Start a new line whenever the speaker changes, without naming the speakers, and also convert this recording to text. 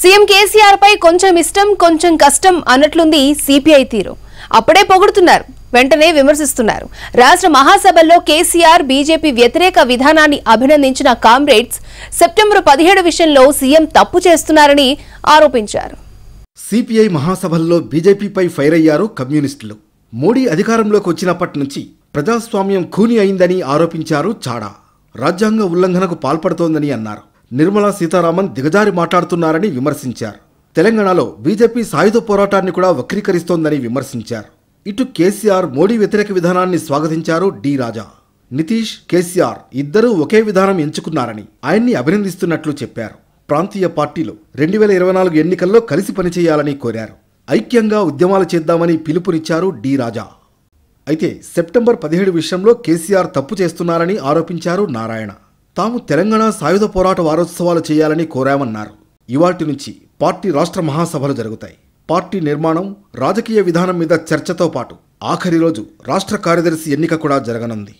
CM KCR పై కొంచెం ఇష్టం కొంచెం కష్టం అన్నట్లుంది సిపిఐ తీరు అప్పుడే పొగుడుతున్నారు వెంటనే విమర్శిస్తున్నారు రాష్ట్ర మహాసభల్లో కేసీఆర్ బీజేపీ వ్యతిరేక విధానాన్ని అభినందించిన కామ్రేడ్స్ సెప్టెంబర్ పదిహేడు విషయంలో సీఎం తప్పు చేస్తున్నారని ఆరోపించారు
సిపిఐ మహాసభల్లో బీజేపీపై ఫైర్ అయ్యారు కమ్యూనిస్టులు మోడీ అధికారంలోకి వచ్చినప్పటి నుంచి ప్రజాస్వామ్యం ఖూని అయిందని ఆరోపించారు చాడా రాజ్యాంగ ఉల్లంఘనకు పాల్పడుతోందని అన్నారు నిర్మలా సీతారామన్ దిగజారి మాట్లాడుతున్నారని విమర్శించారు తెలంగాణలో బీజేపీ సాయుధ పోరాటాన్ని కూడా వక్రీకరిస్తోందని విమర్శించారు ఇటు కేసీఆర్ మోడీ వ్యతిరేక విధానాన్ని స్వాగతించారు డి రాజా నితీష్ కేసీఆర్ ఇద్దరూ ఒకే విధానం ఎంచుకున్నారని ఆయన్ని అభినందిస్తున్నట్లు చెప్పారు ప్రాంతీయ పార్టీలు రెండు వేల ఇరవై నాలుగు ఎన్నికల్లో కలిసి పనిచేయాలని కోరారు ఐక్యంగా ఉద్యమాలు చేద్దామని పిలుపునిచ్చారు డి రాజా అయితే సెప్టెంబర్ పదిహేడు విషయంలో కేసీఆర్ తప్పు చేస్తున్నారని ఆరోపించారు నారాయణ తాము తెలంగాణ సాయుధ పోరాట వారోత్సవాలు చేయాలని కోరామన్నారు ఇవాటి నుంచి పార్టీ రాష్ట్ర మహాసభలు జరుగుతాయి పార్టీ నిర్మాణం రాజకీయ విధానం మీద చర్చతో పాటు ఆఖరి రోజు రాష్ట్ర కార్యదర్శి ఎన్నిక కూడా జరగనుంది